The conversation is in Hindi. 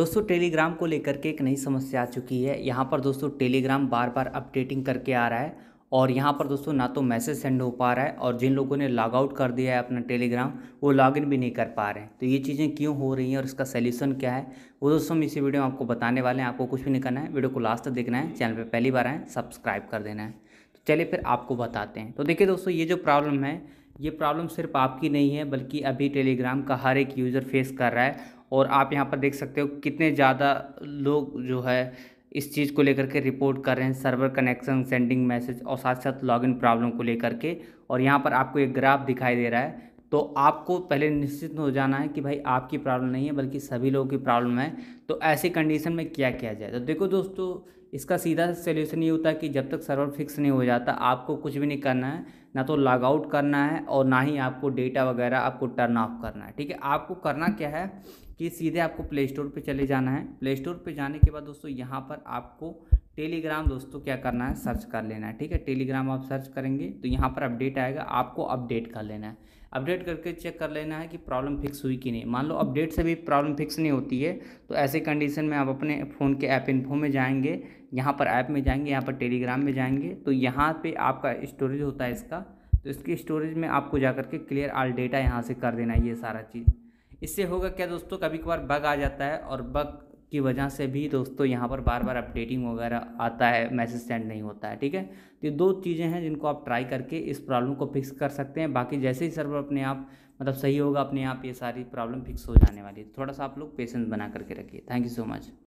दोस्तों टेलीग्राम को लेकर के एक नई समस्या आ चुकी है यहाँ पर दोस्तों टेलीग्राम बार बार अपडेटिंग करके आ रहा है और यहाँ पर दोस्तों ना तो मैसेज सेंड हो पा रहा है और जिन लोगों ने लॉग आउट कर दिया है अपना टेलीग्राम वो लॉगिन भी नहीं कर पा रहे हैं तो ये चीज़ें क्यों हो रही हैं और इसका सलूशन क्या है वो दोस्तों हम इसी वीडियो में आपको बताने वाले हैं आपको कुछ भी नहीं करना है वीडियो को लास्ट तक देखना है चैनल पर पहली बार आएँ सब्सक्राइब कर देना है तो चलिए फिर आपको बताते हैं तो देखिए दोस्तों ये जो प्रॉब्लम है ये प्रॉब्लम सिर्फ आपकी नहीं है बल्कि अभी टेलीग्राम का हर एक यूज़र फेस कर रहा है और आप यहाँ पर देख सकते हो कितने ज़्यादा लोग जो है इस चीज़ को लेकर के रिपोर्ट कर रहे हैं सर्वर कनेक्शन सेंडिंग मैसेज और साथ साथ लॉगिन प्रॉब्लम को लेकर के और यहाँ पर आपको एक ग्राफ दिखाई दे रहा है तो आपको पहले निश्चित हो जाना है कि भाई आपकी प्रॉब्लम नहीं है बल्कि सभी लोगों की प्रॉब्लम है तो ऐसी कंडीशन में क्या किया जाए तो देखो दोस्तों इसका सीधा सोल्यूशन ये होता है कि जब तक सर्वर फिक्स नहीं हो जाता आपको कुछ भी नहीं करना है ना तो लॉग आउट करना है और ना ही आपको डेटा वगैरह आपको टर्न ऑफ करना है ठीक है आपको करना क्या है कि सीधे आपको प्ले स्टोर पर चले जाना है प्ले स्टोर पर जाने के बाद दोस्तों यहाँ पर आपको टेलीग्राम दोस्तों क्या करना है सर्च कर लेना है ठीक है टेलीग्राम आप सर्च करेंगे तो यहाँ पर अपडेट आएगा आपको अपडेट कर लेना है अपडेट करके चेक कर लेना है कि प्रॉब्लम फिक्स हुई कि नहीं मान लो अपडेट से भी प्रॉब्लम फिक्स नहीं होती है तो ऐसे कंडीशन में आप अपने फ़ोन के ऐप इन्फो में जाएंगे यहाँ पर ऐप में जाएंगे यहाँ पर टेलीग्राम में जाएंगे तो यहाँ पर आपका स्टोरेज होता है इसका तो इसकी स्टोरेज में आपको जा करके क्लियर आल डेटा यहाँ से कर देना है ये सारा चीज़ इससे होगा क्या दोस्तों कभी कभार बग आ जाता है और बग की वजह से भी दोस्तों यहाँ पर बार बार अपडेटिंग वगैरह आता है मैसेज सेंड नहीं होता है ठीक है तो ये दो चीज़ें हैं जिनको आप ट्राई करके इस प्रॉब्लम को फिक्स कर सकते हैं बाकी जैसे ही सर्वर अपने आप मतलब सही होगा अपने आप ये सारी प्रॉब्लम फिक्स हो जाने वाली है थोड़ा सा आप लोग पेशेंस बना करके रखिए थैंक यू सो मच